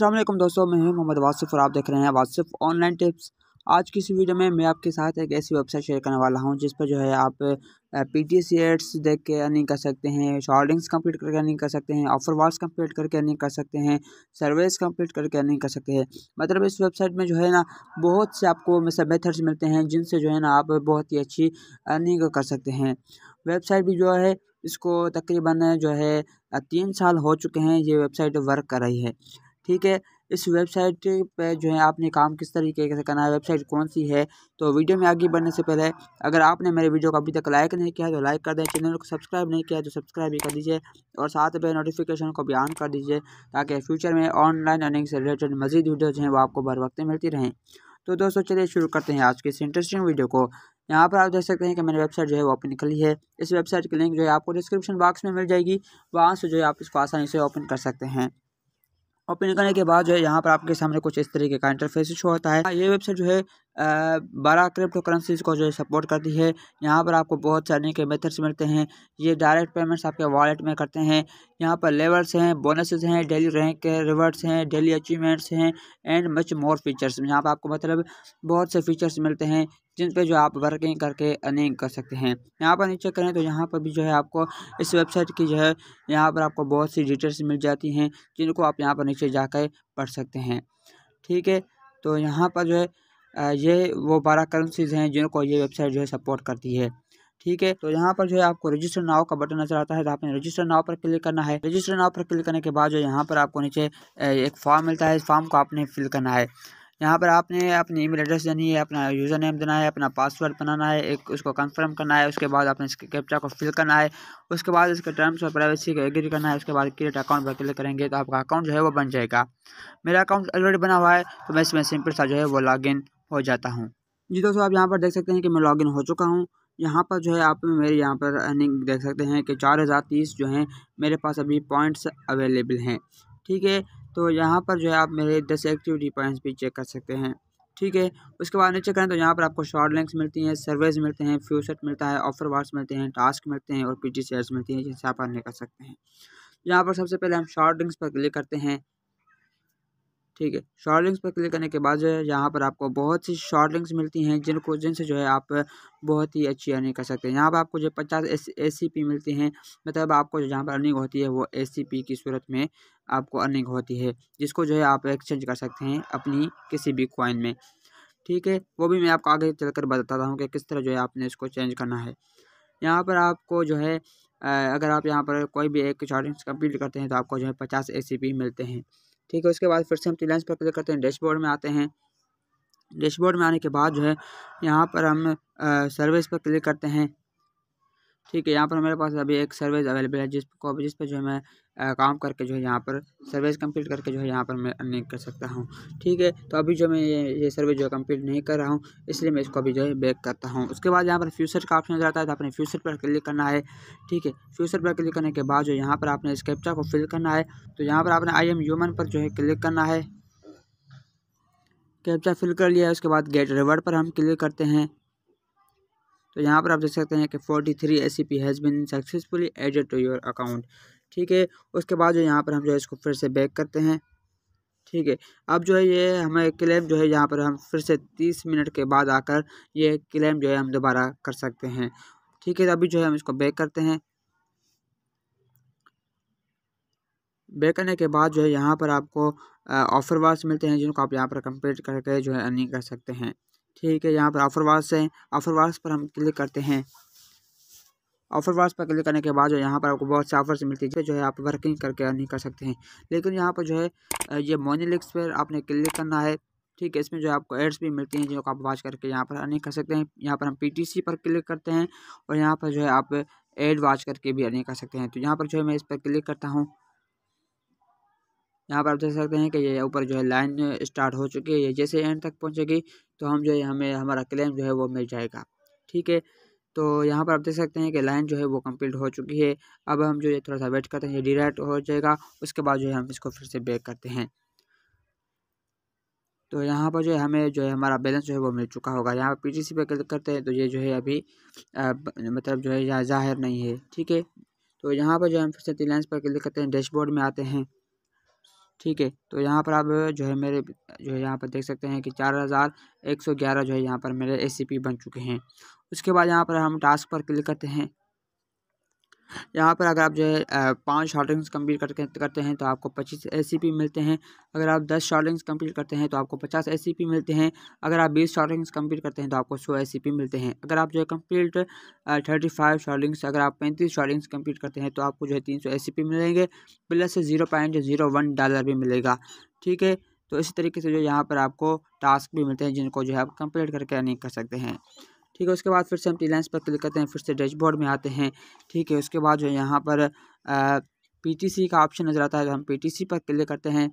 असलम दोस्तों मैं हूं मोहम्मद वासिफ़ और आप देख रहे हैं वासिफ ऑनलाइन टिप्स आज की इस वीडियो में मैं आपके साथ एक ऐसी वेबसाइट शेयर करने वाला हूं जिस पर जो है आप पी टी सी एड्स देख के अर्निंग कर सकते हैं शॉर्डिंग्स कंप्लीट करके अर्निंग कर सकते हैं ऑफर वार्स कंप्लीट करके अर्निंग कर सकते हैं सर्वेस कंप्लीट करके अर्निंग कर सकते हैं मतलब इस वेबसाइट में जो है ना बहुत से आपको मतलब मेथड्स मिलते हैं जिनसे जो है ना आप बहुत ही अच्छी अर्निंग कर सकते हैं वेबसाइट भी जो है इसको तकरीबन जो है तीन साल हो चुके हैं ये वेबसाइट वर्क कर रही है ठीक है इस वेबसाइट पे जो है आपने काम किस तरीके से करना है वेबसाइट कौन सी है तो वीडियो में आगे बढ़ने से पहले अगर आपने मेरे वीडियो को अभी तक लाइक नहीं किया तो लाइक कर दें चैनल को सब्सक्राइब नहीं किया तो सब्सक्राइब भी कर दीजिए और साथ में नोटिफिकेशन को भी ऑन कर दीजिए ताकि फ्यूचर में ऑनलाइन अर्निंग से रिलेटेड मजीद वीडियो जो हैं वो आपको बर वक्त मिलती रहें तो दोस्तों चलिए शुरू करते हैं आज की इस इंटरेस्टिंग वीडियो को यहाँ पर आप देख सकते हैं कि मैंने वेबसाइट जो है वो ओपन कर ली है इस वेबसाइट की लिंक जो है आपको डिस्क्रिप्शन बॉक्स में मिल जाएगी वहाँ से जो है आप इसको आसानी से ओपन कर सकते हैं ओपन करने के बाद जो है यहाँ पर आपके सामने कुछ इस तरीके का इंटरफेस शो होता है ये वेबसाइट जो है बड़ा करेंसीज़ को जो है सपोर्ट करती है यहाँ पर आपको बहुत सारे के मेथड्स मिलते हैं ये डायरेक्ट पेमेंट्स आपके वॉलेट में करते हैं यहाँ पर लेवल्स हैं बोनसेस हैं डेली रैंक के रिवर्ड्स हैं डेली अचीवमेंट्स हैं एंड मच मोर फीचर्स यहाँ पर आपको मतलब बहुत से फीचर्स मिलते हैं जिन पे जो आप वर्किंग करके अर्निंग कर सकते हैं यहाँ पर नीचे करें तो यहाँ पर भी जो है आपको इस वेबसाइट की जो है यहाँ पर आपको बहुत सी डिटेल्स मिल जाती हैं जिनको आप यहाँ पर नीचे जाकर पढ़ सकते हैं ठीक है तो यहाँ पर जो है ये वो बारह करेंसीज हैं जिनको ये वेबसाइट जो है सपोर्ट करती है ठीक है तो यहाँ पर जो है आपको रजिस्टर नाव का बटन नजर आता है तो आपने रजिस्टर नाव पर क्लिक करना है रजिस्टर नाव पर क्लिक करने के बाद जो यहाँ पर आपको नीचे एक फॉर्म मिलता है इस फॉर्म को आपने फिल करना है यहाँ पर आपने अपनी ईमेल एड्रेस देनी है अपना यूज़र नेम देना है अपना पासवर्ड बनाना है एक उसको कंफर्म करना है उसके बाद आपने इसके कैप्चा को फिल करना है उसके बाद इसके टर्म्स और प्राइवेसी को एग्री करना है उसके बाद क्रिएट अकाउंट पर क्लिक करेंगे तो आपका अकाउंट जो है वो बन जाएगा मेरा अकाउंट ऑलरेडी बना हुआ है तो मैं इसमें सिंपल सा जो है वो इन हो जाता हूँ जी दोस्तों आप यहाँ पर देख सकते हैं कि मैं लॉगिन हो चुका हूँ यहाँ पर जो है आप मेरे यहाँ पर अर्निंग देख सकते हैं कि चार हज़ार तीस जो हैं मेरे पास अभी पॉइंट्स अवेलेबल हैं ठीक है तो यहाँ पर जो है आप मेरे दस एक्टिविटी पॉइंट्स भी चेक कर सकते हैं ठीक है उसके बाद नीचे करें तो यहाँ पर आपको शॉर्ट लिंक्स मिलती हैं सर्वेज मिलते हैं फ्यूसेट मिलता है ऑफर वार्स मिलते हैं टास्क मिलते हैं और पी जी मिलती हैं जिनसे आप अर्निंग कर सकते हैं यहाँ पर सबसे पहले हम शॉर्ट लिंक्स पर क्लिक करते हैं ठीक है शॉर्ट लिंक्स पर क्लिक करने के बाद जो है यहाँ पर आपको बहुत सी शॉर्ट लिंक्स मिलती हैं जिनको जिनसे जो है आप बहुत ही अच्छी अर्निंग कर सकते हैं यहाँ पर आपको जो पचास एस एस सी पी मिलती हैं मतलब आपको जो जहाँ पर अर्निंग होती है वो एस सी पी की सूरत में आपको अर्निंग होती है जिसको जो है आप एक्सचेंज कर सकते हैं अपनी किसी भी कॉइन में ठीक है वो भी मैं आपको आगे चल कर बताता हूँ कि किस तरह जो है आपने इसको चेंज करना है यहाँ पर आपको जो है अगर आप यहाँ पर कोई भी एक शॉर्ट लिंक्स कंप्लीट करते हैं तो आपको जो है पचास ए सी पी मिलते हैं ठीक है उसके बाद फिर से हम ट्रिलाइंस पर क्लिक करते हैं डैशबोर्ड में आते हैं डैशबोर्ड में आने के बाद जो है यहाँ पर हम सर्विस पर क्लिक करते हैं ठीक है यहाँ पर हमारे पास अभी एक सर्विस अवेलेबल है जिसको जिस पर जो है मैं आ, काम करके जो है यहाँ पर सर्विस कंप्लीट करके जो है यहाँ पर मैं अर्निंग कर सकता हूँ ठीक है तो अभी जो मैं ये ये सर्विस जो है कंप्लीट नहीं कर रहा हूँ इसलिए मैं इसको अभी जो है बैक करता हूँ उसके बाद यहाँ पर फ्यूचर का ऑप्शन रहता है तो आपने फ्यूचर पर क्लिक करना है ठीक है फ्यूचर पर क्लिक करने के बाद जो यहाँ पर आपने इस कैप्चा को फिल करना है तो यहाँ पर आपने आई एम ह्यूमन पर जो है क्लिक करना है कैप्चा फिल कर लिया है उसके बाद गेट रिवर्ड पर हम क्लिक करते हैं तो यहाँ पर आप देख सकते हैं कि forty three S C P has been successfully added to your account ठीक है उसके बाद जो यहाँ पर हम जो है इसको फिर से बैक करते हैं ठीक है अब जो है ये हमें क्लेम जो है यहाँ पर हम फिर से तीस मिनट के बाद आकर ये क्लेम जो है हम दोबारा कर सकते हैं ठीक है अभी जो है हम इसको बैक करते हैं बैक करने के बाद जो है यहाँ पर आपको ऑफ़र वार्स मिलते हैं जिनको आप यहाँ पर कंप्लीट करके जो है अर्निंग कर सकते हैं ठीक है यहाँ पर ऑफर वास है ऑफर वास पर हम क्लिक करते हैं ऑफर वास पर क्लिक करने के बाद जो यहाँ पर आपको बहुत से ऑफर्स मिलती है जो है आप वर्किंग करके अर्निंग कर सकते हैं लेकिन यहाँ पर जो है ये मोनी लिक्स पर आपने क्लिक करना है ठीक है इसमें जो है आपको एड्स भी मिलती हैं जो आप वाच करके यहाँ पर अर्निंग कर सकते हैं यहाँ पर हम पी पर क्लिक करते हैं और यहाँ पर जो है आप एड वाच करके भी अर्निंग कर सकते हैं तो यहाँ पर जो है मैं इस पर क्लिक करता हूँ यहाँ पर आप देख सकते हैं कि ये ऊपर जो है लाइन स्टार्ट हो चुकी है जैसे एंड तक पहुँचेगी तो हम जो है हमें हमारा क्लेम जो है वो मिल जाएगा ठीक है तो यहाँ पर आप देख सकते हैं कि लाइन जो है वो कंप्लीट हो चुकी है अब हम जो है थोड़ा सा वेट करते हैं डिराइट हो जाएगा उसके बाद जो है हम इसको फिर से बेक करते हैं तो यहाँ पर जो है हमें जो है हमारा बैलेंस जो है वो मिल चुका होगा यहाँ पर पीटीसी पे क्लिक करते हैं तो ये जो है अभी आ, मतलब जो है यहाँ जाहिर नहीं है ठीक है तो यहाँ पर जो हम फिर से लाइन्स पर क्लिक करते हैं डैशबोर्ड में आते हैं ठीक है तो यहाँ पर आप जो है मेरे जो है यहाँ पर देख सकते हैं कि चार हज़ार एक सौ ग्यारह जो है यहाँ पर मेरे एस बन चुके हैं उसके बाद यहाँ पर हम टास्क पर क्लिक करते हैं यहाँ पर अगर आप जो है पाँच शॉर्ट रिंग्स कम्प्लीट करके करते हैं तो आपको पच्चीस ए सी पी मिलते हैं अगर आप दस शॉर्ट रिंग्स कम्प्लीट करते हैं तो आपको पचास ए सी पी मिलते हैं अगर आप बीस शॉर्ट रिंग्स कम्प्लीट करते हैं तो आपको सौ ए पी मिलते हैं अगर आप जो है complete thirty five short rings अगर आप पैंतीस शॉर्ट रिंग्स कम्प्लीट करते हैं तो आपको जो है तीन सौ सी पी मिलेंगे plus zero point zero one dollar भी मिलेगा ठीक है तो इसी तरीके से जो यहाँ पर आपको टास्क भी मिलते हैं जिनको जो है आप कंप्लीट करके अर्निंग कर सकते हैं ठीक है उसके बाद फिर से हम टीलाइंस पर क्लिक करते हैं फिर से डैशबोर्ड में आते हैं ठीक है उसके बाद जो है यहाँ पर पीटीसी का ऑप्शन नज़र आता है तो हम पीटीसी पर क्लिक करते हैं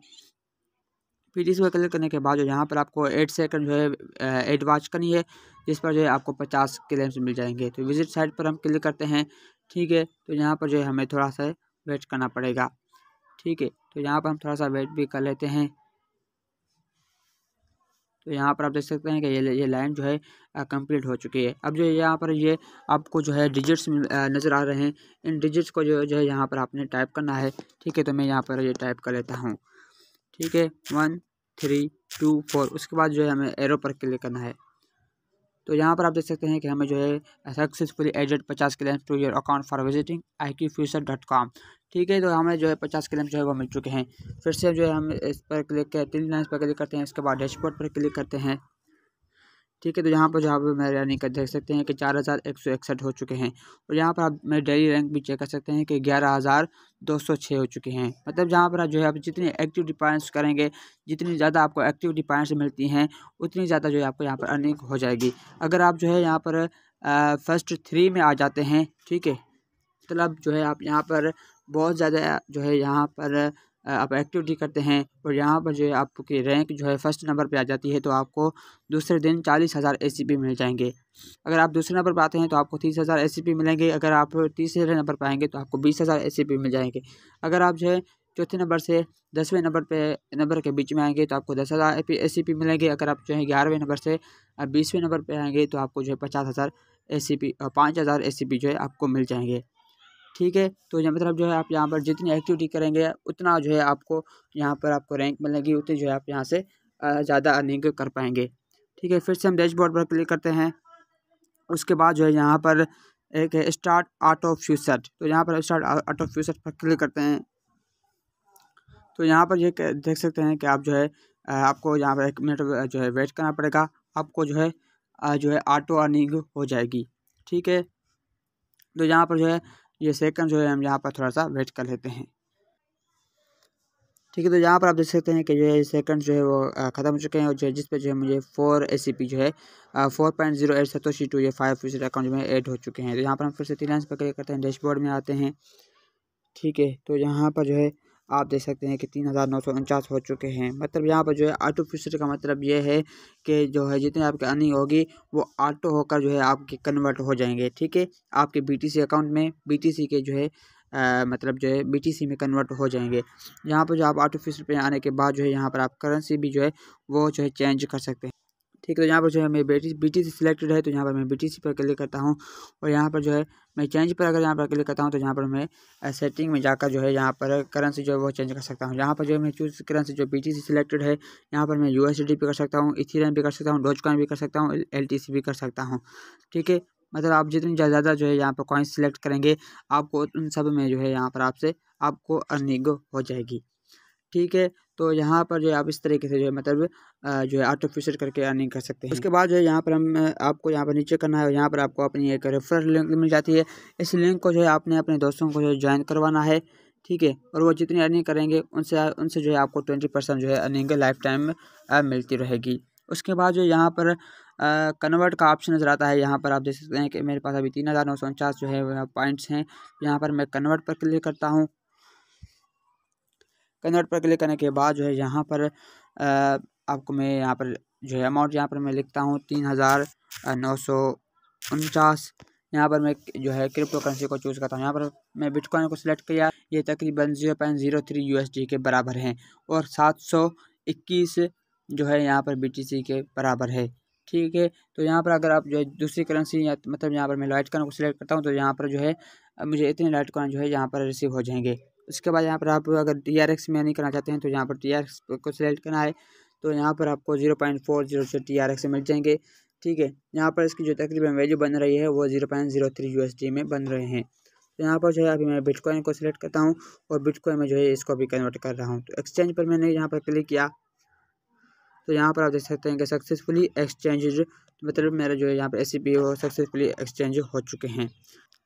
पीटीसी पर क्लिक करने के बाद जो यहाँ पर आपको एट सेकंड जो है एड वॉच करनी है जिस पर जो है आपको पचास क्लेम्स मिल जाएंगे तो विजिट साइट पर हम क्लिक करते हैं ठीक है तो यहाँ पर जो है हमें थोड़ा सा वेट करना पड़ेगा ठीक है तो यहाँ पर हम थोड़ा सा वेट भी कर लेते हैं तो यहाँ पर आप देख सकते हैं कि ये ये लाइन जो है कंप्लीट हो चुकी है अब जो यहाँ पर ये आपको जो है डिजिट्स नज़र आ रहे हैं इन डिजिट्स को जो जो है यहाँ पर आपने टाइप करना है ठीक है तो मैं यहाँ पर ये टाइप कर लेता हूँ ठीक है वन थ्री टू फोर उसके बाद जो है हमें एरो पर क्लिक करना है तो यहाँ पर आप देख सकते हैं कि हमें जो है सक्सेसफुली एडेड पचास claims to your account for visiting I की फ्यूचर डॉट कॉम ठीक है तो हमें जो है पचास क्लेम्स जो है वो मिल चुके हैं फिर से जो है हम इस पर क्लिक करते हैं तीन लाइन पर क्लिक करते हैं इसके बाद डैशबोर्ड पर क्लिक करते हैं ठीक है तो यहाँ पर जो आप मैं रनिंग कर देख सकते हैं कि चार हज़ार एक सौ इकसठ हो चुके हैं और यहाँ पर आप मेरे डेली रैंक भी चेक कर सकते हैं कि ग्यारह हज़ार दो सौ छः हो चुके हैं मतलब जहाँ पर आप जो है आप जितनी एक्टिव डिपाइंस करेंगे जितनी ज़्यादा आपको एक्टिव डिपाइंस मिलती हैं उतनी ज़्यादा जो है आपको यहाँ पर अर्निंग हो जाएगी अगर आप जो है यहाँ पर फर्स्ट थ्री में आ जाते हैं ठीक है मतलब जो है आप यहाँ पर बहुत ज़्यादा जो है यहाँ पर आप एक्टिविटी करते हैं और यहाँ पर जो है आपकी रैंक जो है फर्स्ट नंबर पे आ जाती है तो आपको दूसरे दिन चालीस हज़ार ए मिल जाएंगे अगर आप दूसरे नंबर पर आते हैं तो आपको तीस हज़ार ए मिलेंगे अगर आप तीसरे नंबर पर आएंगे तो आपको बीस हज़ार ए मिल जाएंगे अगर आप जो है चौथे नंबर से दसवें नंबर पे नंबर के बीच में आएंगे तो आपको दस हज़ार ए सी पी मिलेंगे अगर आप जो है ग्यारहवें नंबर से बीसवें नंबर पर आएंगे तो आपको जो है पचास हज़ार ए सी पी पाँच हज़ार ए सी पी जो है आपको मिल जाएंगे ठीक है तो यहाँ मतलब जो है आप यहाँ पर जितनी एक्टिविटी करेंगे उतना जो है आपको यहाँ पर आपको रैंक मिलेगी उतनी जो है आप यहाँ से ज़्यादा अर्निंग कर पाएंगे ठीक है फिर से हम डैशबोर्ड पर क्लिक करते हैं उसके बाद जो है यहाँ पर एक है स्टार्ट आर्ट ऑफ फ्यूचर तो यहाँ पर स्टार्ट आर्ट ऑफ फ्यूचर पर क्लिक करते हैं तो यहाँ पर ये देख सकते हैं कि आप जो है आपको यहाँ पर एक मिनट जो है वेट करना पड़ेगा आपको जो है जो है ऑटो अर्निंग हो जाएगी ठीक है तो यहाँ पर जो है ये सेकंड जो है हम यहाँ पर थोड़ा सा वेट कर लेते हैं ठीक है तो यहाँ पर आप देख सकते हैं कि जो है सेकंड जो है वो ख़त्म हो चुके हैं और जो है जिस पे जो है मुझे फोर ए जो है four point zero eight Satoshi to ये फाइव फीसद अकाउंट जो है ऐड हो चुके हैं तो यहाँ पर हम फिर से तीन लाइन पर क्लिक करते हैं डैशबोर्ड में आते हैं ठीक है तो यहाँ पर जो है आप देख सकते हैं कि तीन हज़ार नौ सौ उनचास हो चुके हैं मतलब यहाँ पर जो है ऑटो फ्यूचर का मतलब ये है कि जो है जितनी आपकी अर्निंग होगी वो ऑटो होकर जो है आपके कन्वर्ट हो जाएंगे ठीक है आपके बीटीसी अकाउंट में बीटीसी के जो है आ, मतलब जो है बीटीसी में कन्वर्ट हो जाएंगे यहाँ पर जो आप ऑटो फ्यूचर पर आने के बाद जो है यहाँ पर आप करेंसी भी जो है वो जो है चेंज कर सकते हैं ठीक है तो यहाँ पर जो है मेरी बेटी बी टी सी सिलेक्टेड है तो यहाँ पर मैं बी टी सी पर क्लिक करता हूँ और यहाँ पर जो है मैं चेंज पर अगर यहाँ पर क्लिक करता हूँ तो यहाँ पर मैं सेटिंग में जाकर जो है यहाँ पर करेंसी जो है वो चेंज कर सकता हूँ यहाँ पर जो है मैं चूज करेंसी जो बी टी सी सिलेक्टेड है यहाँ पर मैं यू एस डी भी कर सकता हूँ इथीरियम भी कर सकता हूँ डोजकॉइन भी कर सकता हूँ एल टी सी भी कर सकता हूँ ठीक है मतलब आप जितनी ज़्यादा जो है यहाँ पर कॉइन सिलेक्ट करेंगे आपको उन सब में जो है यहाँ पर आपसे आपको अर्निंग हो जाएगी ठीक है तो यहाँ पर जो है आप इस तरीके से जो है मतलब जो है फिशर करके अर्निंग कर सकते हैं उसके बाद जो है यहाँ पर हम आपको यहाँ पर नीचे करना है यहाँ पर आपको अपनी एक रेफरल लिंक मिल जाती है इस लिंक को जो है आपने अपने दोस्तों को जो है ज्वाइन करवाना है ठीक है और वो जितनी अर्निंग करेंगे उनसे उनसे जो है आपको ट्वेंटी परसेंट जो है अर्निंग लाइफ टाइम मिलती रहेगी उसके बाद जो यहाँ पर कन्वर्ट का ऑप्शन नज़र आता है यहाँ पर आप देख सकते हैं कि मेरे पास अभी तीन हज़ार नौ सौ उनचास जो है पॉइंट्स हैं यहाँ पर मैं कन्वर्ट पर क्लिक करता हूँ कन्वर्ट पर क्लिक करने के बाद जो है यहाँ पर आपको मैं यहाँ पर जो है अमाउंट यहाँ पर मैं लिखता हूँ तीन हज़ार नौ सौ उनचास यहाँ पर मैं जो है क्रिप्टो करेंसी को चूज़ करता हूँ यहाँ पर मैं बिटकॉइन को सिलेक्ट किया ये तकरीबन zero point zero three U के बराबर है और सात सौ इक्कीस जो है यहाँ पर बी के बराबर है ठीक है तो यहाँ पर अगर आप जो है दूसरी करेंसी या मतलब यहाँ पर मैं लाइट कॉइन को सिलेक्ट करता हूँ तो यहाँ पर जो है मुझे इतने लाइट कॉइन जो है यहाँ पर रिसीव हो जाएंगे उसके बाद यहाँ पर आप अगर डी आर एक्स में नहीं करना चाहते हैं तो यहाँ पर डी आर एक्स को सिलेक्ट करना है तो यहाँ पर आपको जीरो पॉइंट फोर जीरो से टी आर एक्स मिल जाएंगे ठीक है यहाँ पर इसकी जो तकरीबन वैल्यू बन रही है वो zero point zero three U S D में बन रहे हैं तो यहाँ पर जो है अभी मैं बिटकॉइन को सिलेक्ट करता हूँ और बिटकॉइन में जो है इसको भी कन्वर्ट कर रहा हूँ तो एक्सचेंज पर मैंने यहाँ पर क्लिक किया तो यहाँ पर आप देख सकते हैं कि सक्सेसफुली एक्सचेंज मतलब मेरा जो है यहाँ पर S C P successfully exchange हो चुके हैं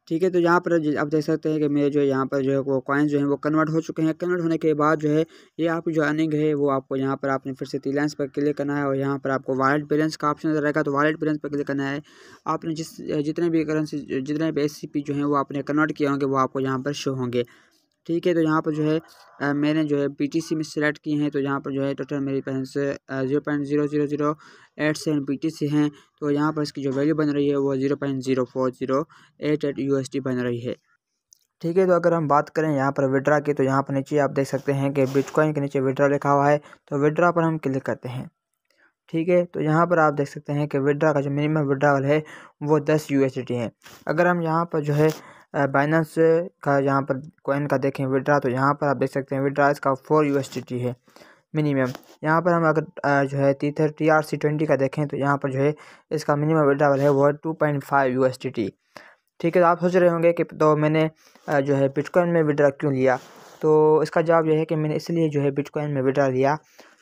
ठीक है तो यहाँ पर आप देख सकते हैं कि मेरे जो यहाँ पर जो है वो कॉइन्स जो है वो कन्वर्ट हो चुके हैं कन्वर्ट होने के बाद जो है ये आपकी जो अर्निंग है वो आपको यहाँ पर आपने फिर से तिलेंस पर क्लिक करना है और यहाँ पर आपको वॉलेट बैलेंस का ऑप्शन रहेगा तो वॉलेट बैलेंस पर क्लिक करना है आपने जिस जितने भी करेंसी जितने भी एस जो है वो आपने कन्वर्ट किए होंगे वो आपको यहाँ पर शो होंगे ठीक है तो यहाँ पर जो है मैंने जो है पीटीसी में सेलेक्ट किए हैं तो यहाँ पर जो है टोटल मेरी pence zero point zero zero zero eight seven P हैं तो यहाँ पर इसकी जो वैल्यू बन रही है वो zero point zero four zero eight eight U बन रही है ठीक है तो अगर हम बात करें यहाँ पर विड्रा की तो यहाँ पर नीचे आप देख सकते हैं कि बिटकॉइन के नीचे विड्रा लिखा हुआ है तो विड्रा पर हम क्लिक करते हैं ठीक है तो यहाँ पर आप देख सकते हैं कि विड्रा का जो मिनिमम विड्रावल है वो दस यू है अगर हम यहाँ पर जो है बाइनेंस का यहाँ पर कोइन का देखें विड्रा तो यहाँ पर आप देख सकते हैं विड्रा इसका फोर यू है मिनिमम यहाँ पर हम अगर जो है थर टी आर सी ट्वेंटी का देखें तो यहाँ पर जो है इसका मिनिमम विड्रावल है वो है two point five U S T T ठीक है तो आप सोच रहे होंगे कि तो मैंने जो है बिटकॉइन में विड्रा क्यों लिया तो इसका जवाब यह है कि मैंने इसलिए जो है बिटकॉइन में विड्रा लिया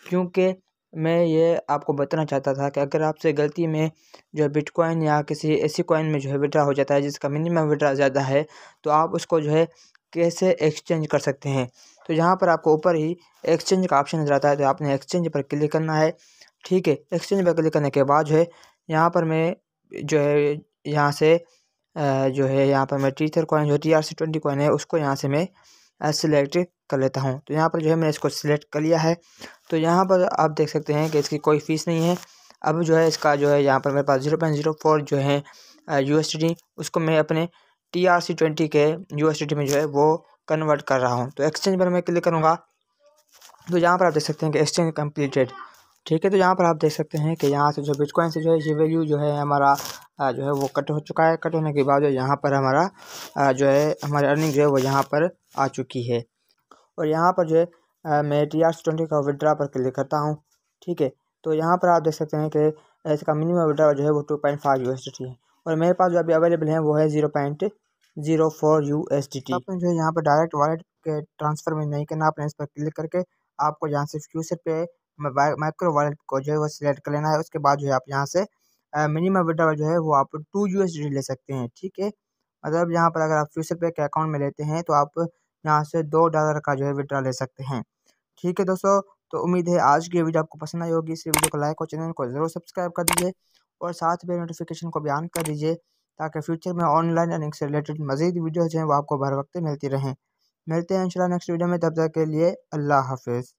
क्योंकि मैं ये आपको बताना चाहता था कि अगर आपसे गलती में जो है बिटकॉइन या किसी ऐसी कॉइन में जो है विड्रा हो जाता है जिसका मिनिमम विड्रा ज़्यादा है तो आप उसको जो है कैसे एक्सचेंज कर सकते हैं तो यहाँ पर आपको ऊपर ही एक्सचेंज का ऑप्शन नजर आता है तो आपने एक्सचेंज पर क्लिक करना है ठीक है एक्सचेंज पर क्लिक करने के बाद जो है यहाँ पर मैं जो है यहाँ से जो है यहाँ पर मैं टीचर कॉइन जो T R C twenty coin है उसको यहाँ से मैं सिलेक्ट कर लेता हूँ तो यहाँ पर जो है मैंने इसको सिलेक्ट कर लिया है तो यहाँ पर आप देख सकते हैं कि इसकी कोई फ़ीस नहीं है अब जो है इसका जो है यहाँ पर मेरे पास ज़ीरो पॉइंट ज़ीरो फोर जो है यू उसको मैं अपने टी आर सी ट्वेंटी के यू में जो है वो कन्वर्ट कर रहा हूँ तो एक्सचेंज पर मैं क्लिक करूँगा तो यहाँ पर आप देख सकते हैं कि एक्सचेंज कम्प्लीटेड ठीक है तो यहाँ पर आप देख सकते हैं कि यहाँ से जो बिटकॉइन से जो है ये वैल्यू जो है हमारा जो है वो कट हो चुका है कट होने के बाद जो यहाँ पर हमारा जो है हमारी अर्निंग जो है वो यहाँ पर आ चुकी है और यहाँ पर जो है मैं टी आर ट्वेंटी का विड्रा पर क्लिक करता हूँ ठीक है तो यहाँ पर आप देख सकते हैं कि इसका मिनिमम विड्रा जो है वो two point five U S D T है और मेरे पास जो अभी अवेलेबल है वो है zero point zero four U S D T आपने जो है यहाँ पर डायरेक्ट वॉलेट के ट्रांसफ़र में नहीं करना आपने इस पर क्लिक करके आपको यहाँ से फ्यूचर पे माइक्रो वॉलेट को जो है वो सिलेक्ट कर लेना है उसके बाद जो है आप यहाँ से मिनिमम विड्रा जो है वो आप टू यू ले सकते हैं ठीक है मतलब यहाँ पर अगर आप फ्यूचर पे के अकाउंट में लेते हैं तो आप यहाँ से दो डॉलर का जो है विड्रा ले सकते हैं ठीक है दोस्तों तो उम्मीद है आज की वीडियो आपको पसंद आई होगी इस वीडियो को लाइक और चैनल को ज़रूर सब्सक्राइब कर दीजिए और साथ में नोटिफिकेशन को भी ऑन कर दीजिए ताकि फ्यूचर में ऑनलाइन अर्निंग से रिलेटेड मजीद वीडियोज़ हैं वो आपको भर वक्त मिलती रहें मिलते हैं इंशाल्लाह नेक्स्ट वीडियो में तब तक के लिए अल्लाह हाफिज़